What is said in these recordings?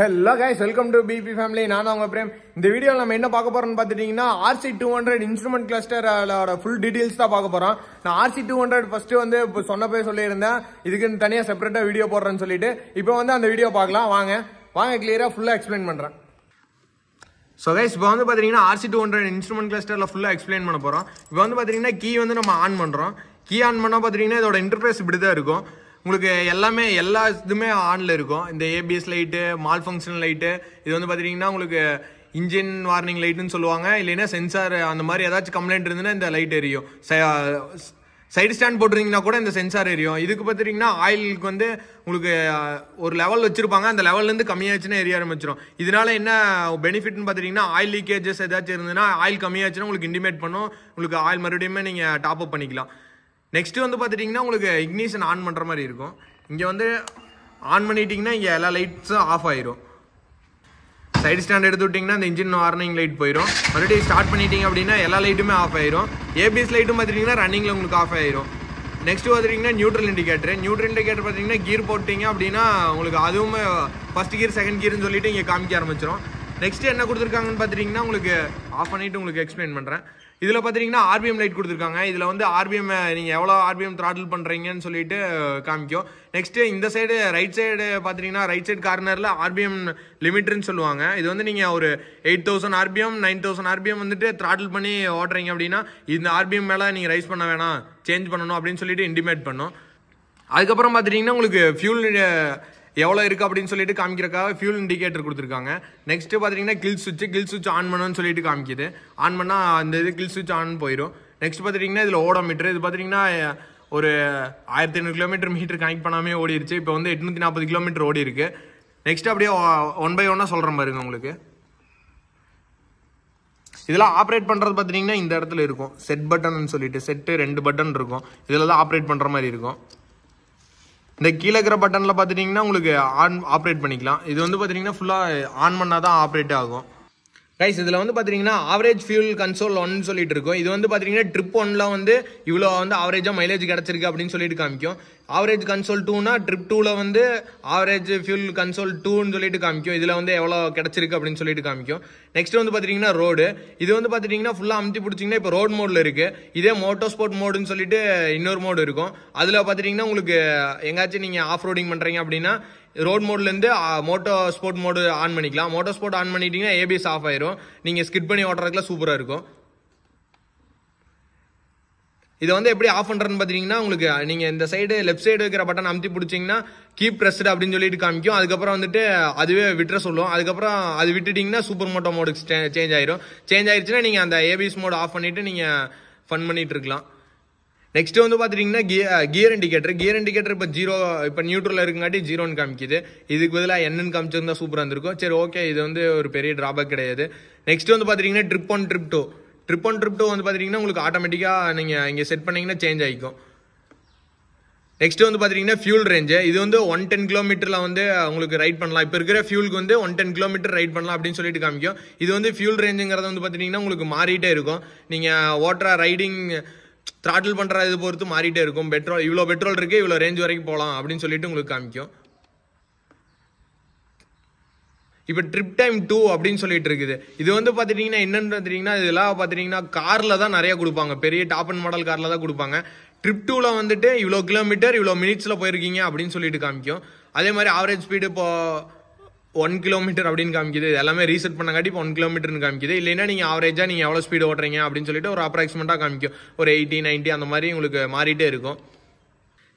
hello guys welcome to BB family நான் அவங்க frame இந்த வீடியோவில் நம்ம என்ன பார்க்க போறோம்னு பார்த்துட்டிங்கன்னா ஆர்சி டூ ஹண்ட்ரட் இன்ஸ்ட்ருமெண்ட் கிளஸ்டரோட ஃபுல் டீடைல்ஸ் தான் பார்க்க போகிறோம் நான் ஆர்சி டூ ஹண்ட்ரட் ஃபஸ்ட்டு வந்து இப்போ சொன்னப்பே சொல்லியிருந்தேன் இதுக்குன்னு தனியாக செப்பரேட்டாக வீடியோ போடுறேன்னு சொல்லிட்டு இப்போ வந்து அந்த வீடியோ பார்க்கலாம் வாங்க வாங்க கிளியராக ஃபுல்லாக எக்ஸ்பிளைன் பண்ணுறேன் ஸோ கைஸ் இப்போ வந்து பார்த்தீங்கன்னா ஆர்சி டூ ஹண்ட்ரட் இன்ஸ்ட்ருமெண்ட் கிளஸ்டரில் ஃபுல்லாக எக்ஸ்பிளைன் பண்ண போகிறோம் இப்போ வந்து பார்த்தீங்கன்னா கீ வந்து நம்ம ஆன் பண்ணுறோம் கீ ஆன் பண்ணால் பார்த்தீங்கன்னா இதோட இன்டர்ஃபேஸ் இப்படி தான் இருக்கும் உங்களுக்கு எல்லாமே எல்லா இதுவுமே ஆனில் இருக்கும் இந்த ABS light malfunction light இது வந்து பார்த்துட்டிங்கன்னா உங்களுக்கு இன்ஜின் வார்னிங் லைட்டுன்னு சொல்லுவாங்க இல்லைன்னா சென்சார் அந்த மாதிரி ஏதாச்சும் கம்ப்ளைண்ட் இருந்துன்னா இந்த லைட் எரியும் சைடு ஸ்டாண்ட் போட்டிருந்தீங்கன்னா கூட இந்த சென்சார் எரியும் இதுக்கு பார்த்துட்டிங்கன்னா ஆயிலுக்கு வந்து உங்களுக்கு ஒரு லெவல் வச்சுருப்பாங்க அந்த லெவல்லேருந்து கம்மியாச்சுன்னா எரிய ஆரம்பிச்சிடும் இதனால என்ன பெனிஃபிட்னு பார்த்துட்டிங்கன்னா ஆயில் லீக்கேஜஸ் ஏதாச்சும் இருந்ததுன்னா ஆயில் கம்மியாச்சுன்னா உங்களுக்கு இண்டிமேட் பண்ணும் உங்களுக்கு ஆயில் மறுபடியுமே நீங்கள் டாப் அப் பண்ணிக்கலாம் நெக்ஸ்ட்டு வந்து பார்த்துட்டிங்கன்னா உங்களுக்கு இக்னிஷன் ஆன் பண்ணுற மாதிரி இருக்கும் இங்கே வந்து ஆன் பண்ணிட்டிங்கன்னா இங்கே எல்லா லைட்ஸும் ஆஃப் ஆயிரும் சைடு ஸ்டாண்ட் எடுத்து விட்டிங்கன்னா அந்த இன்ஜின் வார்னிங் லைட் போயிடும் மறுபடியும் ஸ்டார்ட் பண்ணிட்டீங்க அப்படின்னா எல்லா லைட்டுமே ஆஃப் ஆயிரும் ஏபிஎஸ் லைட்டும் பார்த்துட்டிங்கன்னா ரன்னிங்கில் உங்களுக்கு ஆஃப் ஆயிரும் நெக்ஸ்ட்டு பார்த்துட்டிங்கன்னா நியூட்ரல் இண்டிகேட்டர் நியூட்ரல் இண்டிகேட்டர் பார்த்தீங்கன்னா கீர் போட்டிங்க அப்படின்னா உங்களுக்கு அதுவும் ஃபஸ்ட் கீர் செகண்ட் கீர்னு சொல்லிட்டு இங்கே காமிக்க ஆரம்பிச்சிடும் நெக்ஸ்ட்டு என்ன கொடுத்துருக்காங்கன்னு பார்த்துட்டிங்கன்னா உங்களுக்கு ஆஃப் பண்ணிவிட்டு உங்களுக்கு எக்ஸ்பிளைன் பண்ணுறேன் இதில் பார்த்தீங்கன்னா ஆர்பிஎம் லைட் கொடுத்துருக்காங்க இதில் வந்து ஆர்பிஎம் நீங்கள் எவ்வளோ ஆர்பிஎம் த்ராட்டில் பண்ணுறீங்கன்னு சொல்லிட்டு காமிக்கும் நெக்ஸ்ட்டு இந்த சைடு ரைட் சைடு பார்த்தீங்கன்னா ரைட் சைடு கார்னரில் ஆர்பிஎம் லிமிட்ருன்னு சொல்லுவாங்க இது வந்து நீங்கள் ஒரு eight thousand RPM nine thousand RPM வந்துட்டு த்ராட்டில் பண்ணி ஓட்டுறீங்க அப்படின்னா இந்த ஆர்பிஎம் மேலே நீங்கள் ரைஸ் பண்ண வேணாம் சேஞ்ச் பண்ணணும் அப்படின்னு சொல்லிட்டு இன்டிமேட் பண்ணும் அதுக்கப்புறம் பார்த்துட்டிங்கன்னா உங்களுக்கு ஃபியூல் எவ்வளோ இருக்குது அப்படின்னு சொல்லிட்டு காமிக்கிறக்காக ஃபியூல் இண்டிகேட்டர் கொடுத்துருக்காங்க நெக்ஸ்ட்டு பார்த்தீங்கன்னா கில் சுவிட்ச் கில் சுவிட்ச் ஆன் பண்ணணும்னு சொல்லிட்டு காமிக்குது ஆன் பண்ணால் அந்த இது கில் சுவிட்ச் ஆன் போயிடும் நெக்ஸ்ட் பார்த்துட்டிங்கன்னா இதில் ஓடோமீட்டர் இது பார்த்தீங்கன்னா ஒரு ஆயிரத்தி ஐநூறு கிலோமீட்டர் மீட்டர் கனெக்ட் பண்ணாமே ஓடிடுச்சு இப்போ வந்து எட்நூற்றி நாற்பது கிலோமீட்டர் ஓடி இருக்கு நெக்ஸ்ட் அப்படியே ஒன் பை ஒன்னாக சொல்கிறேன் பாருங்க உங்களுக்கு இதெல்லாம் ஆப்ரேட் பண்ணுறது பார்த்தீங்கன்னா இந்த இடத்துல இருக்கும் செட் பட்டன்னு சொல்லிட்டு செட்டு ரெண்டு பட்டன் இருக்கும் இதில் தான் ஆப்ரேட் பண்ணுற மாதிரி இருக்கும் இந்த கீழே இருக்கிற பட்டனில் பார்த்துட்டிங்கன்னா உங்களுக்கு ஆன் ஆப்ரேட் பண்ணிக்கலாம் இது வந்து பார்த்துட்டிங்கன்னா ஃபுல்லாக ஆன் பண்ணால் தான் ஆப்ரேட் ஆகும் கைஸ் இதில் வந்து பார்த்தீங்கன்னா ஆவரேஜ் ஃபியூல் கன்சோல் ஒன்னு சொல்லிட்டு இருக்கும் இது வந்து பார்த்தீங்கன்னா ட்ரிப் ஒன்லாம் வந்து இவ்வளோ வந்து ஆவரேஜாக மைலேஜ் கிடச்சிருக்கு அப்படின்னு சொல்லிட்டு காமிக்கும் ஆவரேஜ் கன்சோல் டூனா ட்ரிப் டூவில் வந்து ஆவரேஜ் ஃபியூல் கன்சோல் டூன்னு சொல்லிட்டு காமிக்கும் இதில் வந்து எவ்வளோ கிடச்சிருக்கு அப்படின்னு சொல்லிட்டு காமிக்கும் நெக்ஸ்ட் வந்து பார்த்தீங்கன்னா ரோடு இது வந்து பார்த்தீங்கன்னா ஃபுல்லாக அமுத்தி பிடிச்சிங்கன்னா இப்போ ரோட் மோடில் இருக்குது இதே மோட்டோ ஸ்போர்ட் மோடுன்னு சொல்லிட்டு இன்னொரு மோடு இருக்கும் அதில் பார்த்துட்டிங்கன்னா உங்களுக்கு எங்காச்சும் நீங்கள் ஆஃப் ரோடிங் பண்ணுறீங்க அப்படின்னா ரோட் மோட்லேருந்து மோட்டோ ஸ்போர்ட் மோடு ஆன் பண்ணிக்கலாம் மோட்டோ ஸ்போர்ட் ஆன் பண்ணிட்டீங்கன்னா ஏபிஎஸ் ஆஃப் ஆயிரும் நீங்கள் ஸ்கிட் பண்ணி ஓட்டுறதுக்குலாம் சூப்பராக இருக்கும் இதை வந்து எப்படி ஆஃப் பண்ணுறேன்னு பார்த்தீங்கன்னா உங்களுக்கு நீங்கள் இந்த சைடு லெஃப்ட் சைடு இருக்கிற பட்டன் அமுத்தி பிடிச்சிங்கன்னா கீப் ப்ரெஸ்ட் அப்படின்னு சொல்லிட்டு காமிக்கும் அதுக்கப்புறம் வந்துட்டு அதுவே விட்டுற சொல்லும் அதுக்கப்புறம் அது விட்டுட்டிங்கன்னா சூப்பர் மோட்டோ மோடுக்கு சேஞ்ச் ஆயிரும் சேஞ்ச் ஆயிடுச்சுன்னா நீங்கள் அந்த ஏபிஎஸ் மோடு ஆஃப் பண்ணிவிட்டு நீங்கள் ஃபன் பண்ணிகிட்டு இருக்கலாம் நெக்ஸ்ட் வந்து பார்த்துட்டிங்கன்னா கியர் இண்டிகேட்டர் கியர் இண்டிகேட்டர் இப்போ ஜீரோ இப்போ நியூட்ரலில் இருக்குங்காட்டி ஜீரோன்னு காமிக்குது இதுக்கு பதிலாக என்னன்னு காமிச்சிருந்தா சூப்பராக இருந்திருக்கும் சரி ஓகே இது வந்து ஒரு பெரிய ட்ராபேக் கிடையாது நெக்ஸ்ட் வந்து பார்த்தீங்கன்னா trip one trip two trip one trip two வந்து பார்த்தீங்கன்னா உங்களுக்கு ஆட்டோமேட்டிக்காக நீங்கள் இங்கே செட் பண்ணிங்கன்னா சேஞ்ச் ஆகிக்கும் நெக்ஸ்ட் வந்து பார்த்தீங்கன்னா ஃபியூல் ரேஞ்சு இது வந்து ஒன் டென் கிலோமீட்டரில் வந்து uh, உங்களுக்கு ரைட் பண்ணலாம் இப்போ இருக்கிற ஃபியூலுக்கு வந்து ஒன் டென் கிலோமீட்டர் ரைட் பண்ணலாம் அப்படின்னு சொல்லிட்டு காமிக்கும் இது வந்து ஃபியூல் ரேஞ்சுங்கிறது வந்து பார்த்தீங்கன்னா உங்களுக்கு மாறிட்டே இருக்கும் நீங்கள் ஓட்டுற ரைடிங் த்ராட்டில் பண்ணுற இது பொறுத்து மாறிட்டே இருக்கும் பெட்ரோல் இவ்வளோ பெட்ரோல் இருக்குது இவ்வளோ ரேஞ்ச் வரைக்கும் போகலாம் அப்படின்னு சொல்லிட்டு உங்களுக்கு காமிக்கும் இப்போ ட்ரிப் டைம் டூ அப்படின்னு சொல்லிட்டு இருக்குது இது வந்து பார்த்துட்டிங்கன்னா என்னென்னு பார்த்துட்டிங்கன்னா இதெல்லாம் பார்த்துட்டிங்கன்னா காரில் தான் நிறையா கொடுப்பாங்க பெரிய டாப் அண்ட் மாடல் காரில் தான் கொடுப்பாங்க ட்ரிப் டூவில் வந்துட்டு இவ்வளோ கிலோமீட்டர் இவ்வளோ மினிட்ஸில் போயிருக்கீங்க அப்படின்னு சொல்லிட்டு காமிக்கும் அதே மாதிரி ஆவரேஜ் ஸ்பீடு இப்போது ஒன் கிலோமீட்டர் அப்படின்னு காமிக்குது இது எல்லாமே ரீசெட் பண்ணங்காட்டி இப்போ ஒன் கிலோமீட்டர்னு காமிக்குது இல்லைன்னா நீங்கள் ஆவரேஜாக நீங்கள் எவ்வளோ ஸ்பீடு ஓட்டுறீங்க அப்படின்னு சொல்லிட்டு ஒரு அப்ராக்சிமேட்டாக காமிக்கும் ஒரு எயிட்டி நைன்ட்டி அந்த மாதிரி உங்களுக்கு மாறிட்டே இருக்கும்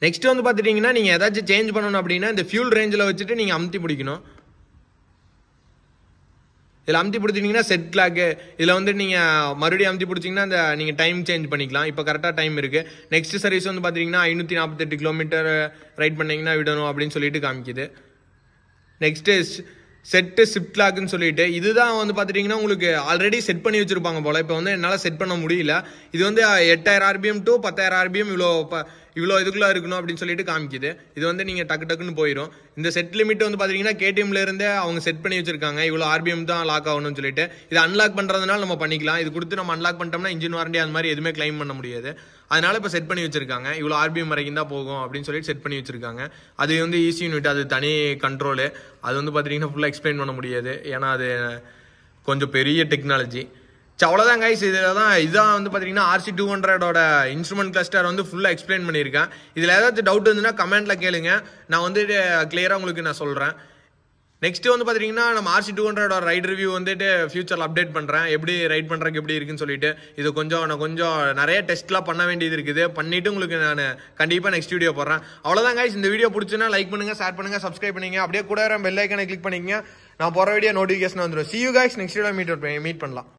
நெக்ஸ்ட் வந்து பார்த்துட்டிங்கன்னா நீங்கள் ஏதாச்சும் சேஞ்ச் பண்ணணும் அப்படின்னா இந்த ஃபியூல் ரேஞ்சில் வச்சுட்டு நீங்கள் அமுத்தி பிடிக்கணும் இதில் அமுத்தி பிடிச்சிங்கன்னா செட் கிளாக்கு இதில் வந்து நீங்கள் மறுபடியும் அமுத்தி பிடிச்சிங்கன்னா அந்த நீங்கள் டைம் சேஞ்ச் பண்ணிக்கலாம் இப்போ கரெக்டாக டைம் இருக்குது நெக்ஸ்ட் சர்வீஸ் வந்து பார்த்தீங்கன்னா ஐநூற்றி நாற்பத்தெட்டு கிலோமீட்டர் ரைட் பண்ணிங்கன்னா விடணும் அப்படின்னு சொல்லிட்டு காமிக்குது நெக்ஸ்ட்டு செட்டு ஷிஃப்ட் லாக்குன்னு சொல்லிட்டு இதுதான் வந்து பார்த்துட்டிங்கன்னா உங்களுக்கு ஆல்ரெடி செட் பண்ணி வச்சுருப்பாங்க போல் இப்போ வந்து என்னால் செட் பண்ண முடியல இது வந்து எட்டாயிரம் ஆர்பிஎம் டு பத்தாயிரம் ஆர்பிஎம் இவ்வளோ இவ்வளோ இதுக்குள்ளே இருக்கணும் அப்படின்னு சொல்லிட்டு காமிக்குது இது வந்து நீங்கள் டக்கு டக்குன்னு போயிடும் இந்த செட் லிமிட் வந்து பார்த்தீங்கன்னா கேடிஎம்ல இருந்தே அவங்க செட் பண்ணி வச்சிருக்காங்க இவ்வளோ ஆர்பிஎம் தான் லாக் ஆகணும்னு சொல்லிட்டு இது அன்லாக் பண்ணுறதுனால நம்ம பண்ணிக்கலாம் இது கொடுத்து நம்ம அன்லாக் பண்ணிட்டோம்னா இன்ஜின் வாரண்டி அந்த மாதிரி எதுவுமே கிளைம் பண்ண முடியாது அதனால இப்போ செட் பண்ணி வச்சிருக்காங்க இவ்வளோ ஆர்பிஎம் வரைக்கும் தான் போகும் அப்படின்னு சொல்லிட்டு செட் பண்ணி வச்சிருக்காங்க அது வந்து ஈஸி யூனிட் அது தனி கண்ட்ரோலு அது வந்து பார்த்தீங்கன்னா ஃபுல்லாக எக்ஸ்பிளைன் பண்ண முடியாது ஏன்னா அது கொஞ்சம் பெரிய டெக்னாலஜி ஸோ அவ்வளோதான் கைஸ் இதில் தான் இதான் வந்து பார்த்தீங்கன்னா ஆர்சி டூ ஹண்ட்ரடோட இன்ஸ்ட்ருமெண்ட் கிளஸ்டர் வந்து ஃபுல்லாக எக்ஸ்பிளைன் பண்ணியிருக்கேன் இதில் ஏதாவது டவுட் இருந்துன்னா கமெண்ட்டில் கேளுங்க நான் வந்துட்டு கிளியராக உங்களுக்கு நான் சொல்கிறேன் நெக்ஸ்ட் வந்து பார்த்தீங்கன்னா நம்ம ஆர்சி டூ ஹண்ட்ரடோட ரைட் ரிவ்யூ வந்துட்டு ஃபியூச்சரில் அப்டேட் பண்ணுறேன் எப்படி ரைட் பண்ணுறதுக்கு எப்படி இருக்குன்னு சொல்லிட்டு இது கொஞ்சம் நான் கொஞ்சம் நிறைய டெஸ்ட்லாம் பண்ண வேண்டியது இருக்குது பண்ணிவிட்டு உங்களுக்கு நான் கண்டிப்பாக நெக்ஸ்ட் வீடியோ போடுறேன் அவ்வளோதான் கைஸ் இந்த வீடியோ பிடிச்சுன்னா லைக் பண்ணுங்கள் ஷேர் பண்ணுங்கள் சப்ஸ்கிரைப் பண்ணிங்க அப்படியே கூட பெல் ஐக்கனை கிளிக் பண்ணிங்க நான் போகிற வீடியோ நோட்டிஃபிகேஷன் வந்துடும் see you guys next video meet meet பண்ணலாம்